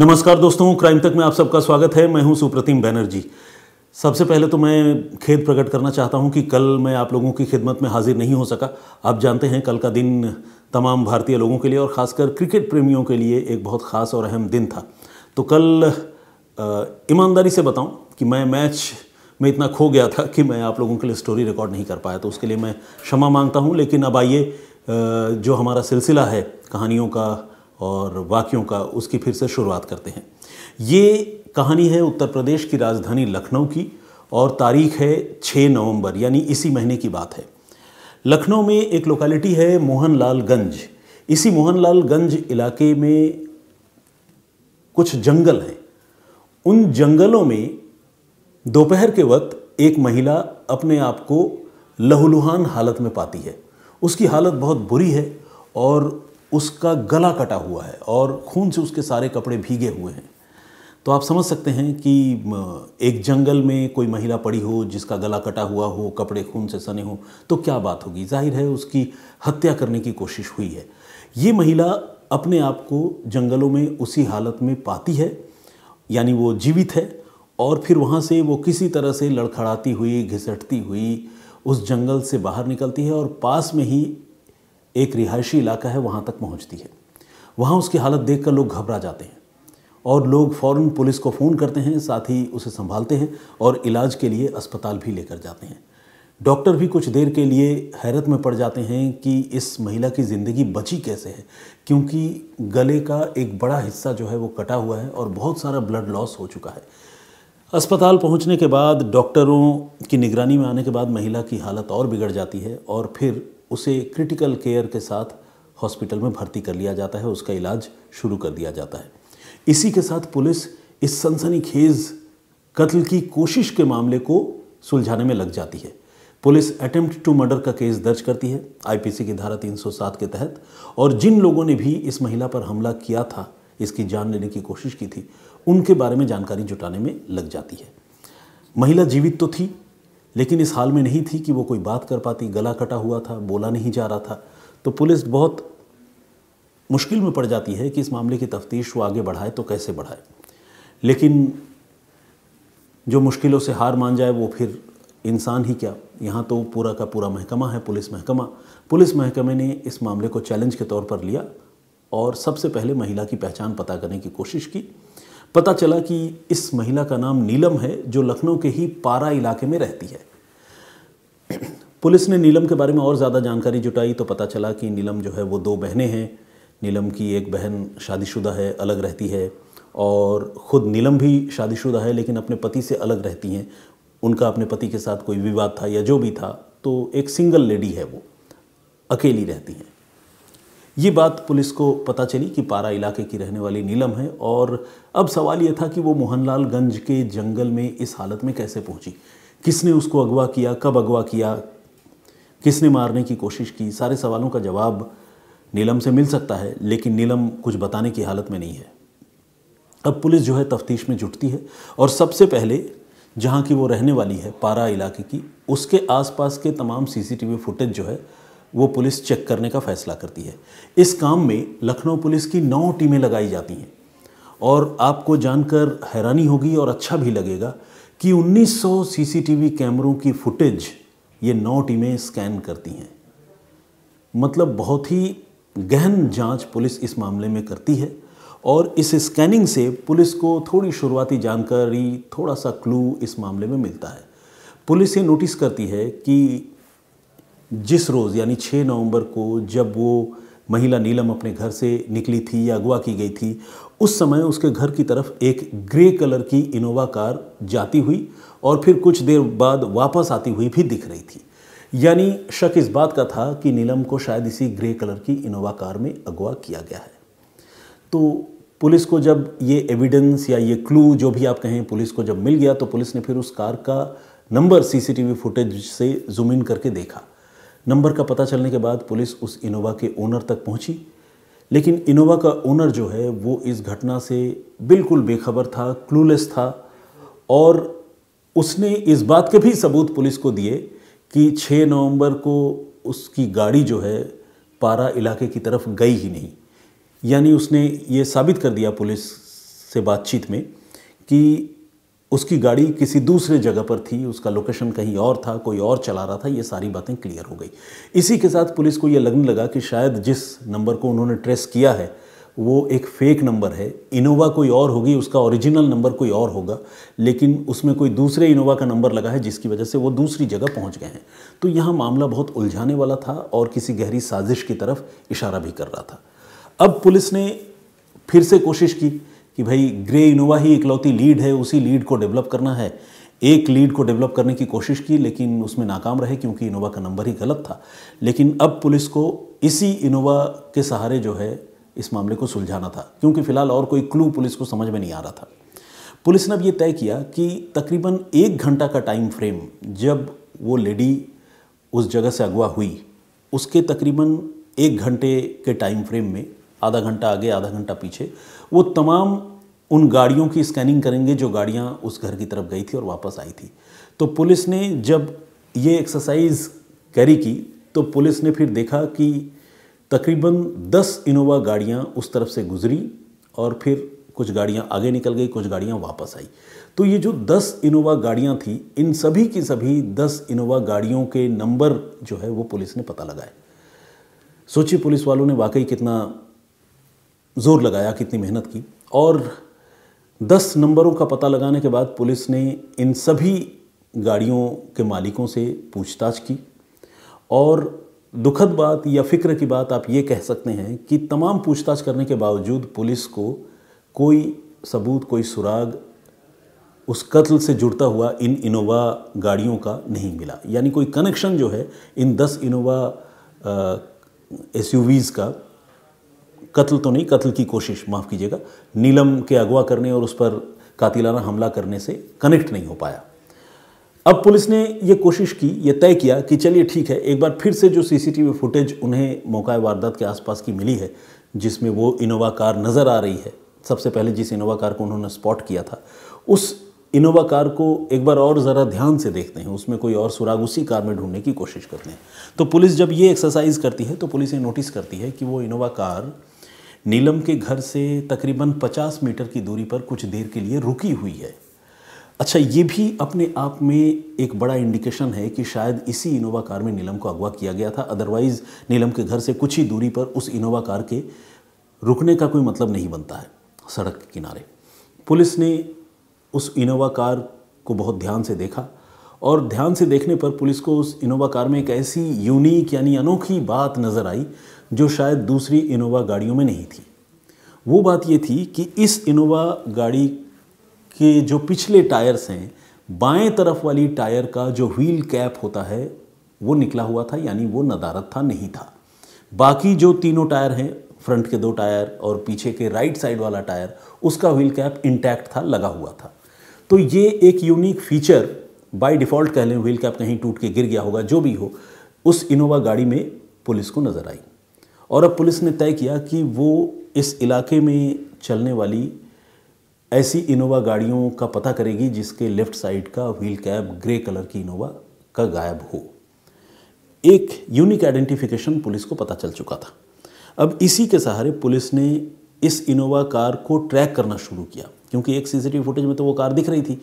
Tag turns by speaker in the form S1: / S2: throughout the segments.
S1: नमस्कार दोस्तों क्राइम तक में आप सबका स्वागत है मैं हूं सुप्रतिम बैनर्जी सबसे पहले तो मैं खेद प्रकट करना चाहता हूं कि कल मैं आप लोगों की खिदमत में हाजिर नहीं हो सका आप जानते हैं कल का दिन तमाम भारतीय लोगों के लिए और ख़ासकर क्रिकेट प्रेमियों के लिए एक बहुत ख़ास और अहम दिन था तो कल ईमानदारी से बताऊं कि मैं मैच में इतना खो गया था कि मैं आप लोगों के लिए स्टोरी रिकॉर्ड नहीं कर पाया तो उसके लिए मैं क्षमा मांगता हूँ लेकिन अब आइए जो हमारा सिलसिला है कहानियों का और वाक्यों का उसकी फिर से शुरुआत करते हैं ये कहानी है उत्तर प्रदेश की राजधानी लखनऊ की और तारीख है 6 नवंबर यानी इसी महीने की बात है लखनऊ में एक लोकेलिटी है मोहनलालगंज इसी मोहनलालगंज इलाके में कुछ जंगल हैं उन जंगलों में दोपहर के वक्त एक महिला अपने आप को लहूलुहान हालत में पाती है उसकी हालत बहुत बुरी है और उसका गला कटा हुआ है और खून से उसके सारे कपड़े भीगे हुए हैं तो आप समझ सकते हैं कि एक जंगल में कोई महिला पड़ी हो जिसका गला कटा हुआ हो कपड़े खून से सने हो तो क्या बात होगी जाहिर है उसकी हत्या करने की कोशिश हुई है ये महिला अपने आप को जंगलों में उसी हालत में पाती है यानी वो जीवित है और फिर वहाँ से वो किसी तरह से लड़खड़ाती हुई घिसटती हुई उस जंगल से बाहर निकलती है और पास में ही एक रिहायशी इलाका है वहाँ तक पहुँचती है वहाँ उसकी हालत देख कर लोग घबरा जाते हैं और लोग फ़ौर पुलिस को फ़ोन करते हैं साथ ही उसे संभालते हैं और इलाज के लिए अस्पताल भी लेकर जाते हैं डॉक्टर भी कुछ देर के लिए हैरत में पड़ जाते हैं कि इस महिला की ज़िंदगी बची कैसे है क्योंकि गले का एक बड़ा हिस्सा जो है वो कटा हुआ है और बहुत सारा ब्लड लॉस हो चुका है अस्पताल पहुंचने के बाद डॉक्टरों की निगरानी में आने के बाद महिला की हालत और बिगड़ जाती है और फिर उसे क्रिटिकल केयर के साथ हॉस्पिटल में भर्ती कर लिया जाता है उसका इलाज शुरू कर दिया जाता है इसी के साथ पुलिस इस सनसनीखेज कत्ल की कोशिश के मामले को सुलझाने में लग जाती है पुलिस अटेम्प्ट टू मर्डर का केस दर्ज करती है आईपीसी की धारा 307 के तहत और जिन लोगों ने भी इस महिला पर हमला किया था इसकी जान लेने की कोशिश की थी उनके बारे में जानकारी जुटाने में लग जाती है महिला जीवित तो थी लेकिन इस हाल में नहीं थी कि वो कोई बात कर पाती गला कटा हुआ था बोला नहीं जा रहा था तो पुलिस बहुत मुश्किल में पड़ जाती है कि इस मामले की तफ्तीश वो आगे बढ़ाए तो कैसे बढ़ाए लेकिन जो मुश्किलों से हार मान जाए वो फिर इंसान ही क्या यहाँ तो पूरा का पूरा महकमा है पुलिस महकमा पुलिस महकमे ने इस मामले को चैलेंज के तौर पर लिया और सबसे पहले महिला की पहचान पता करने की कोशिश की पता चला कि इस महिला का नाम नीलम है जो लखनऊ के ही पारा इलाके में रहती है पुलिस ने नीलम के बारे में और ज़्यादा जानकारी जुटाई तो पता चला कि नीलम जो है वो दो बहनें हैं नीलम की एक बहन शादीशुदा है अलग रहती है और ख़ुद नीलम भी शादीशुदा है लेकिन अपने पति से अलग रहती हैं उनका अपने पति के साथ कोई विवाद था या जो भी था तो एक सिंगल लेडी है वो अकेली रहती हैं ये बात पुलिस को पता चली कि पारा इलाके की रहने वाली नीलम है और अब सवाल यह था कि वो मोहनलालगंज के जंगल में इस हालत में कैसे पहुंची किसने उसको अगवा किया कब अगवा किया किसने मारने की कोशिश की सारे सवालों का जवाब नीलम से मिल सकता है लेकिन नीलम कुछ बताने की हालत में नहीं है अब पुलिस जो है तफ्तीश में जुटती है और सबसे पहले जहाँ की वो रहने वाली है पारा इलाके की उसके आसपास के तमाम सीसीटीवी फुटेज जो है वो पुलिस चेक करने का फैसला करती है इस काम में लखनऊ पुलिस की नौ टीमें लगाई जाती हैं और आपको जानकर हैरानी होगी और अच्छा भी लगेगा कि 1900 सीसीटीवी कैमरों की फुटेज ये नौ टीमें स्कैन करती हैं मतलब बहुत ही गहन जांच पुलिस इस मामले में करती है और इस स्कैनिंग से पुलिस को थोड़ी शुरुआती जानकारी थोड़ा सा क्लू इस मामले में मिलता है पुलिस ये नोटिस करती है कि जिस रोज़ यानी 6 नवंबर को जब वो महिला नीलम अपने घर से निकली थी या अगवा की गई थी उस समय उसके घर की तरफ एक ग्रे कलर की इनोवा कार जाती हुई और फिर कुछ देर बाद वापस आती हुई भी दिख रही थी यानी शक इस बात का था कि नीलम को शायद इसी ग्रे कलर की इनोवा कार में अगवा किया गया है तो पुलिस को जब ये एविडेंस या ये क्लू जो भी आप कहें पुलिस को जब मिल गया तो पुलिस ने फिर उस कार का नंबर सीसीटीवी फुटेज से जूम इन करके देखा नंबर का पता चलने के बाद पुलिस उस इनोवा के ओनर तक पहुंची लेकिन इनोवा का ओनर जो है वो इस घटना से बिल्कुल बेखबर था क्लूलेस था और उसने इस बात के भी सबूत पुलिस को दिए कि 6 नवंबर को उसकी गाड़ी जो है पारा इलाके की तरफ गई ही नहीं यानी उसने ये साबित कर दिया पुलिस से बातचीत में कि उसकी गाड़ी किसी दूसरे जगह पर थी उसका लोकेशन कहीं और था कोई और चला रहा था ये सारी बातें क्लियर हो गई इसी के साथ पुलिस को ये लगने लगा कि शायद जिस नंबर को उन्होंने ट्रेस किया है वो एक फेक नंबर है इनोवा कोई और होगी उसका ओरिजिनल नंबर कोई और होगा लेकिन उसमें कोई दूसरे इनोवा का नंबर लगा है जिसकी वजह से वो दूसरी जगह पहुंच गए हैं तो यहाँ मामला बहुत उलझाने वाला था और किसी गहरी साजिश की तरफ इशारा भी कर रहा था अब पुलिस ने फिर से कोशिश की कि भाई ग्रे इनोवा ही इकलौती लीड है उसी लीड को डेवलप करना है एक लीड को डेवलप करने की कोशिश की लेकिन उसमें नाकाम रहे क्योंकि इनोवा का नंबर ही गलत था लेकिन अब पुलिस को इसी इनोवा के सहारे जो है इस मामले को सुलझाना था क्योंकि फिलहाल और कोई क्लू पुलिस को समझ में नहीं आ रहा था पुलिस ने अब ये तय किया कि तकरीबन एक घंटा का टाइम फ्रेम जब वो लेडी उस जगह से अगवा हुई उसके तकरीबन एक घंटे के टाइम फ्रेम में आधा घंटा आगे आधा घंटा पीछे वो तमाम उन गाड़ियों की स्कैनिंग करेंगे जो गाड़ियाँ उस घर की तरफ गई थी और वापस आई थी तो पुलिस ने जब ये एक्सरसाइज कैरी की तो पुलिस ने फिर देखा कि तकरीबन 10 इनोवा गाड़ियाँ उस तरफ से गुजरी और फिर कुछ गाड़ियाँ आगे निकल गई कुछ गाड़ियाँ वापस आई तो ये जो 10 इनोवा गाड़ियाँ थी इन सभी की सभी 10 इनोवा गाड़ियों के नंबर जो है वो पुलिस ने पता लगाए सोचिए पुलिस वालों ने वाकई कितना ज़ोर लगाया कितनी मेहनत की और दस नंबरों का पता लगाने के बाद पुलिस ने इन सभी गाड़ियों के मालिकों से पूछताछ की और दुखद बात या फिक्र की बात आप ये कह सकते हैं कि तमाम पूछताछ करने के बावजूद पुलिस को कोई सबूत कोई सुराग उस कत्ल से जुड़ता हुआ इन इनोवा गाड़ियों का नहीं मिला यानी कोई कनेक्शन जो है इन दस इनोवा एस का कत्ल तो नहीं कत्ल की कोशिश माफ़ कीजिएगा नीलम के अगवा करने और उस पर कातिलाना हमला करने से कनेक्ट नहीं हो पाया अब पुलिस ने यह कोशिश की यह तय किया कि चलिए ठीक है एक बार फिर से जो सीसीटीवी फुटेज उन्हें मौका वारदात के आसपास की मिली है जिसमें वो इनोवा कार नज़र आ रही है सबसे पहले जिस इनोवा कार को उन्होंने स्पॉट किया था उस इनोवा कार को एक बार और ज़रा ध्यान से देखते हैं उसमें कोई और सुराग उसी कार में ढूंढने की कोशिश करते हैं तो पुलिस जब ये एक्सरसाइज करती है तो पुलिस ये नोटिस करती है कि वो इनोवा कार नीलम के घर से तकरीबन 50 मीटर की दूरी पर कुछ देर के लिए रुकी हुई है अच्छा ये भी अपने आप में एक बड़ा इंडिकेशन है कि शायद इसी इनोवा कार में नीलम को अगवा किया गया था अदरवाइज़ नीलम के घर से कुछ ही दूरी पर उस इनोवा कार के रुकने का कोई मतलब नहीं बनता है सड़क के किनारे पुलिस ने उस इनोवा कार को बहुत ध्यान से देखा और ध्यान से देखने पर पुलिस को उस इनोवा कार में एक ऐसी यूनिक यानी अनोखी बात नज़र आई जो शायद दूसरी इनोवा गाड़ियों में नहीं थी वो बात ये थी कि इस इनोवा गाड़ी के जो पिछले टायर्स हैं बाएं तरफ वाली टायर का जो व्हील कैप होता है वो निकला हुआ था यानी वो नदारत था नहीं था बाकी जो तीनों टायर हैं फ्रंट के दो टायर और पीछे के राइट साइड वाला टायर उसका व्हील कैप इंटैक्ट था लगा हुआ था तो ये एक यूनिक फीचर बाय डिफ़ॉल्ट कह लें व्हील कैप कहीं टूट के गिर गया होगा जो भी हो उस इनोवा गाड़ी में पुलिस को नज़र आई और अब पुलिस ने तय किया कि वो इस इलाके में चलने वाली ऐसी इनोवा गाड़ियों का पता करेगी जिसके लेफ्ट साइड का व्हील कैप ग्रे कलर की इनोवा का गायब हो एक यूनिक आइडेंटिफिकेशन पुलिस को पता चल चुका था अब इसी के सहारे पुलिस ने इस इनोवा कार को ट्रैक करना शुरू किया क्योंकि एक सीसीटीवी फुटेज में तो वो कार दिख रही थी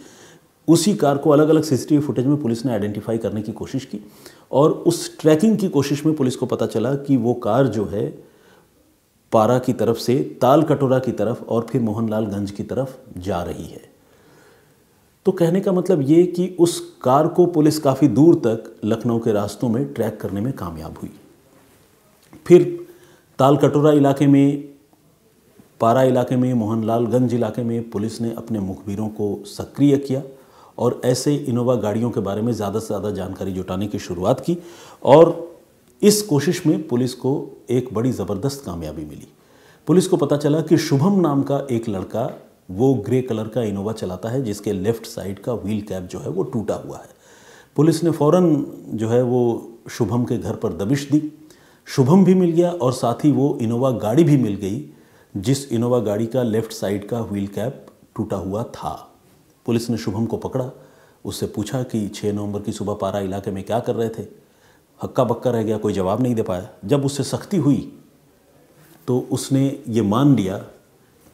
S1: उसी कार को अलग अलग सीसीटीवी फुटेज में पुलिस ने आइडेंटिफाई करने की कोशिश की और उस ट्रैकिंग की कोशिश में पुलिस को पता चला कि वो कार जो है पारा की तरफ से ताल कटोरा की तरफ और फिर मोहनलालगंज की तरफ जा रही है तो कहने का मतलब ये कि उस कार को पुलिस काफ़ी दूर तक लखनऊ के रास्तों में ट्रैक करने में कामयाब हुई फिर ताल कटोरा इलाके में पारा इलाके में मोहनलालगंज इलाके में पुलिस ने अपने मुखबिरों को सक्रिय किया और ऐसे इनोवा गाड़ियों के बारे में ज़्यादा से ज़्यादा जानकारी जुटाने की शुरुआत की और इस कोशिश में पुलिस को एक बड़ी ज़बरदस्त कामयाबी मिली पुलिस को पता चला कि शुभम नाम का एक लड़का वो ग्रे कलर का इनोवा चलाता है जिसके लेफ्ट साइड का व्हील कैप जो है वो टूटा हुआ है पुलिस ने फौरन जो है वो शुभम के घर पर दबिश दी शुभम भी मिल गया और साथ ही वो इनोवा गाड़ी भी मिल गई जिस इनोवा गाड़ी का लेफ्ट साइड का व्हील कैप टूटा हुआ था पुलिस ने शुभम को पकड़ा उससे पूछा कि 6 नवंबर की सुबह पारा इलाके में क्या कर रहे थे हक्का बक्का रह गया कोई जवाब नहीं दे पाया जब उससे सख्ती हुई तो उसने ये मान लिया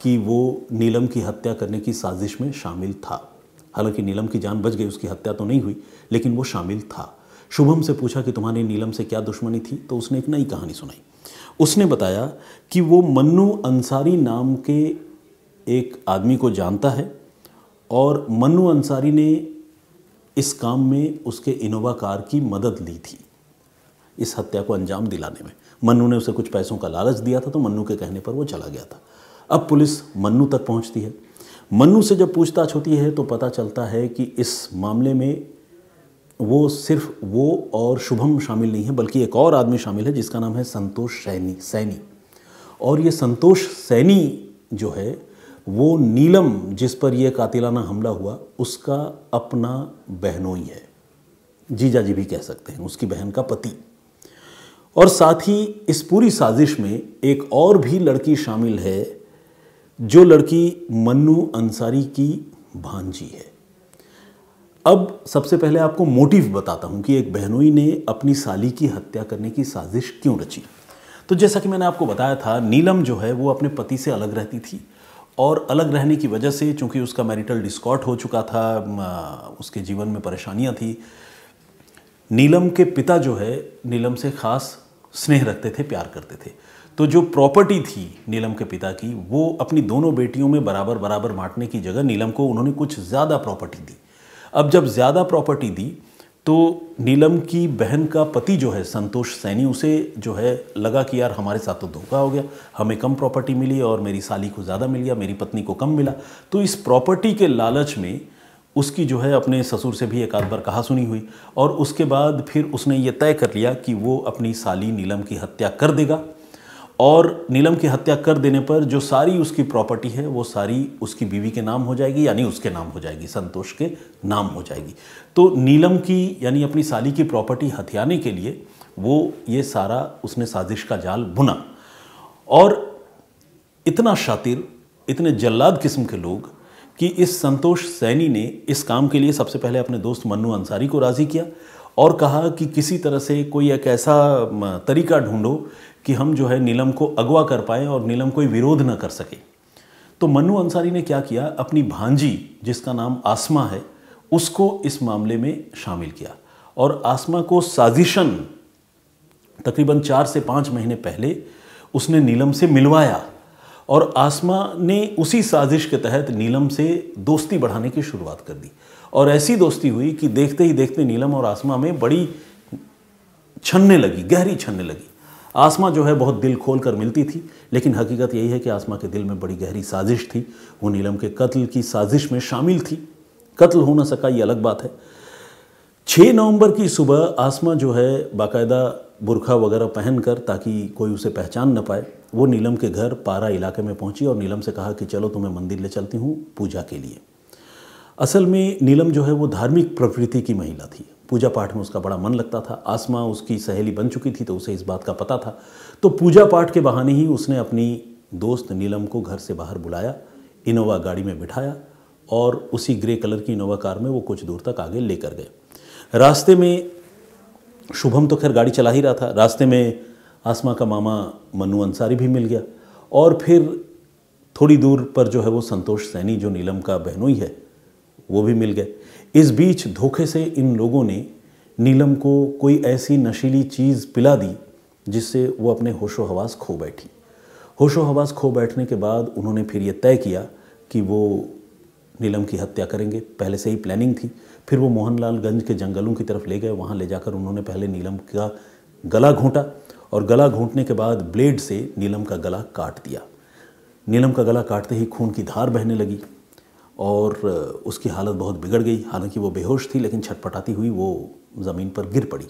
S1: कि वो नीलम की हत्या करने की साजिश में शामिल था हालांकि नीलम की जान बच गई उसकी हत्या तो नहीं हुई लेकिन वो शामिल था शुभम से पूछा कि तुम्हारी नीलम से क्या दुश्मनी थी तो उसने एक नई कहानी सुनाई उसने बताया कि वो मन्नू अंसारी नाम के एक आदमी को जानता है और मनु अंसारी ने इस काम में उसके इनोवा कार की मदद ली थी इस हत्या को अंजाम दिलाने में मन्नू ने उसे कुछ पैसों का लालच दिया था तो मन्नू के कहने पर वो चला गया था अब पुलिस मन्नू तक पहुंचती है मन्नू से जब पूछताछ होती है तो पता चलता है कि इस मामले में वो सिर्फ वो और शुभम शामिल नहीं है बल्कि एक और आदमी शामिल है जिसका नाम है संतोष सैनी सैनी और ये संतोष सैनी जो है वो नीलम जिस पर यह कातिलाना हमला हुआ उसका अपना बहनोई है जीजा जी भी कह सकते हैं उसकी बहन का पति और साथ ही इस पूरी साजिश में एक और भी लड़की शामिल है जो लड़की मन्नू अंसारी की भांजी है अब सबसे पहले आपको मोटिव बताता हूं कि एक बहनोई ने अपनी साली की हत्या करने की साजिश क्यों रची तो जैसा कि मैंने आपको बताया था नीलम जो है वो अपने पति से अलग रहती थी और अलग रहने की वजह से चूंकि उसका मैरिटल डिस्कॉट हो चुका था उसके जीवन में परेशानियां थी नीलम के पिता जो है नीलम से ख़ास स्नेह रखते थे प्यार करते थे तो जो प्रॉपर्टी थी नीलम के पिता की वो अपनी दोनों बेटियों में बराबर बराबर बांटने की जगह नीलम को उन्होंने कुछ ज़्यादा प्रॉपर्टी दी अब जब ज़्यादा प्रॉपर्टी दी तो नीलम की बहन का पति जो है संतोष सैनी उसे जो है लगा कि यार हमारे साथ तो धोखा हो गया हमें कम प्रॉपर्टी मिली और मेरी साली को ज़्यादा मिल गया मेरी पत्नी को कम मिला तो इस प्रॉपर्टी के लालच में उसकी जो है अपने ससुर से भी एक आध बार कहा सुनी हुई और उसके बाद फिर उसने ये तय कर लिया कि वो अपनी साली नीलम की हत्या कर देगा और नीलम की हत्या कर देने पर जो सारी उसकी प्रॉपर्टी है वो सारी उसकी बीवी के नाम हो जाएगी यानी उसके नाम हो जाएगी संतोष के नाम हो जाएगी तो नीलम की यानी अपनी साली की प्रॉपर्टी हथियाने के लिए वो ये सारा उसने साजिश का जाल बुना और इतना शातिर इतने जल्लाद किस्म के लोग कि इस संतोष सैनी ने इस काम के लिए सबसे पहले अपने दोस्त मन्नू अंसारी को राज़ी किया और कहा कि किसी तरह से कोई एक ऐसा तरीका ढूंढो कि हम जो है नीलम को अगवा कर पाए और नीलम कोई विरोध ना कर सके तो मनु अंसारी ने क्या किया अपनी भांजी जिसका नाम आसमा है उसको इस मामले में शामिल किया और आसमा को साजिशन तकरीबन चार से पाँच महीने पहले उसने नीलम से मिलवाया और आसमा ने उसी साजिश के तहत नीलम से दोस्ती बढ़ाने की शुरुआत कर दी और ऐसी दोस्ती हुई कि देखते ही देखते नीलम और आसमा में बड़ी छनने लगी गहरी छनने लगी आसमा जो है बहुत दिल खोल कर मिलती थी लेकिन हकीकत यही है कि आसमा के दिल में बड़ी गहरी साजिश थी वो नीलम के कत्ल की साजिश में शामिल थी कत्ल हो ना सका ये अलग बात है 6 नवंबर की सुबह आसमा जो है बाकायदा बुरखा वगैरह पहनकर ताकि कोई उसे पहचान न पाए वो नीलम के घर पारा इलाके में पहुंची और नीलम से कहा कि चलो तुम्हें तो मंदिर ले चलती हूँ पूजा के लिए असल में नीलम जो है वो धार्मिक प्रवृत्ति की महिला थी पूजा पाठ में उसका बड़ा मन लगता था आसमा उसकी सहेली बन चुकी थी तो उसे इस बात का पता था तो पूजा पाठ के बहाने ही उसने अपनी दोस्त नीलम को घर से बाहर बुलाया इनोवा गाड़ी में बिठाया और उसी ग्रे कलर की इनोवा कार में वो कुछ दूर तक आगे लेकर गए रास्ते में शुभम तो खैर गाड़ी चला ही रहा था रास्ते में आसमा का मामा मनु अंसारी भी मिल गया और फिर थोड़ी दूर पर जो है वो संतोष सैनी जो नीलम का बहनोई है वो भी मिल गए इस बीच धोखे से इन लोगों ने नीलम को कोई ऐसी नशीली चीज़ पिला दी जिससे वो अपने होशो हवास खो बैठी होशो हवास खो बैठने के बाद उन्होंने फिर ये तय किया कि वो नीलम की हत्या करेंगे पहले से ही प्लानिंग थी फिर वो मोहनलालगंज के जंगलों की तरफ ले गए वहाँ ले जाकर उन्होंने पहले नीलम का गला घोंटा और गला घोंटने के बाद ब्लेड से नीलम का गला काट दिया नीलम का गला काटते ही खून की धार बहने लगी और उसकी हालत बहुत बिगड़ गई हालांकि वो बेहोश थी लेकिन छटपटाती हुई वो ज़मीन पर गिर पड़ी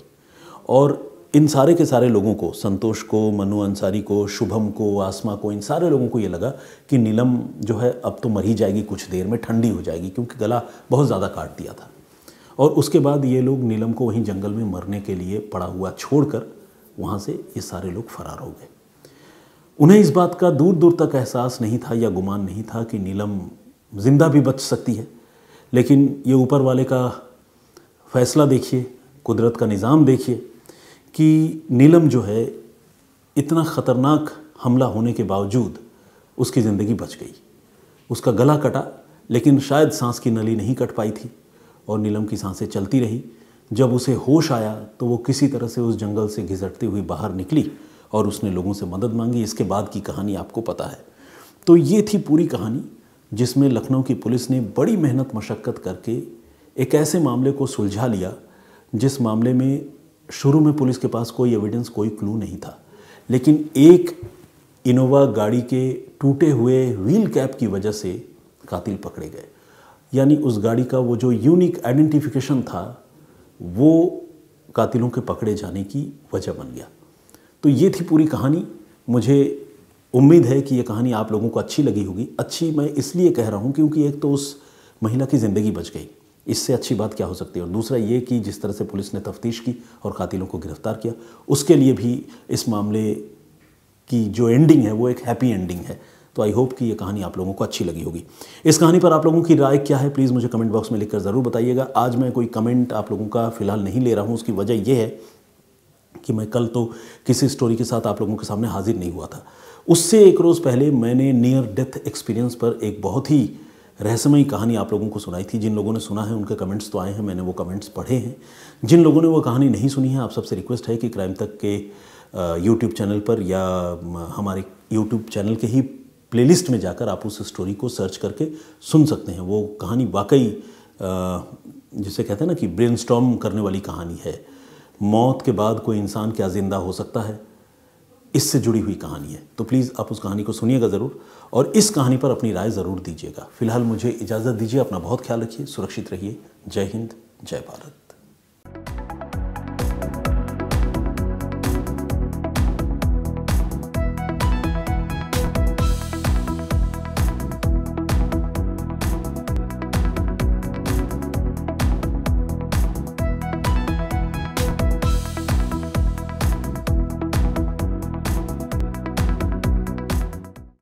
S1: और इन सारे के सारे लोगों को संतोष को मनु अंसारी को शुभम को आसमा को इन सारे लोगों को ये लगा कि नीलम जो है अब तो मर ही जाएगी कुछ देर में ठंडी हो जाएगी क्योंकि गला बहुत ज़्यादा काट दिया था और उसके बाद ये लोग नीलम को वहीं जंगल में मरने के लिए पड़ा हुआ छोड़कर वहाँ से ये सारे लोग फरार हो गए उन्हें इस बात का दूर दूर तक एहसास नहीं था या गुमान नहीं था कि नीलम ज़िंदा भी बच सकती है लेकिन ये ऊपर वाले का फ़ैसला देखिए कुदरत का निज़ाम देखिए कि नीलम जो है इतना ख़तरनाक हमला होने के बावजूद उसकी ज़िंदगी बच गई उसका गला कटा लेकिन शायद सांस की नली नहीं कट पाई थी और नीलम की सांसें चलती रही जब उसे होश आया तो वो किसी तरह से उस जंगल से घिसटती हुई बाहर निकली और उसने लोगों से मदद मांगी इसके बाद की कहानी आपको पता है तो ये थी पूरी कहानी जिसमें लखनऊ की पुलिस ने बड़ी मेहनत मशक्क़त करके एक ऐसे मामले को सुलझा लिया जिस मामले में शुरू में पुलिस के पास कोई एविडेंस कोई क्लू नहीं था लेकिन एक इनोवा गाड़ी के टूटे हुए व्हील कैप की वजह से कातिल पकड़े गए यानी उस गाड़ी का वो जो यूनिक आइडेंटिफिकेशन था वो कातिलों के पकड़े जाने की वजह बन गया तो ये थी पूरी कहानी मुझे उम्मीद है कि ये कहानी आप लोगों को अच्छी लगी होगी अच्छी मैं इसलिए कह रहा हूँ क्योंकि एक तो उस महिला की ज़िंदगी बच गई इससे अच्छी बात क्या हो सकती है और दूसरा ये कि जिस तरह से पुलिस ने तफ्तीश की और कातिलों को गिरफ्तार किया उसके लिए भी इस मामले की जो एंडिंग है वो एक हैप्पी एंडिंग है तो आई होप कि ये कहानी आप लोगों को अच्छी लगी होगी इस कहानी पर आप लोगों की राय क्या है प्लीज़ मुझे कमेंट बॉक्स में लिखकर ज़रूर बताइएगा आज मैं कोई कमेंट आप लोगों का फ़िलहाल नहीं ले रहा हूँ उसकी वजह यह है कि मैं कल तो किसी स्टोरी के साथ आप लोगों के सामने हाजिर नहीं हुआ था उससे एक रोज़ पहले मैंने नियर डेथ एक्सपीरियंस पर एक बहुत ही रहस्यमयी कहानी आप लोगों को सुनाई थी जिन लोगों ने सुना है उनके कमेंट्स तो आए हैं मैंने वो कमेंट्स पढ़े हैं जिन लोगों ने वो कहानी नहीं सुनी है आप सबसे रिक्वेस्ट है कि क्राइम तक के यूट्यूब चैनल पर या हमारे यूट्यूब चैनल के ही प्लेलिस्ट में जाकर आप उस स्टोरी को सर्च करके सुन सकते हैं वो कहानी वाकई जिसे कहते हैं ना कि ब्रेन करने वाली कहानी है मौत के बाद कोई इंसान क्या ज़िंदा हो सकता है इससे जुड़ी हुई कहानी है तो प्लीज़ आप उस कहानी को सुनिएगा ज़रूर और इस कहानी पर अपनी राय ज़रूर दीजिएगा फिलहाल मुझे इजाज़त दीजिए अपना बहुत ख्याल रखिए सुरक्षित रहिए जय हिंद जय भारत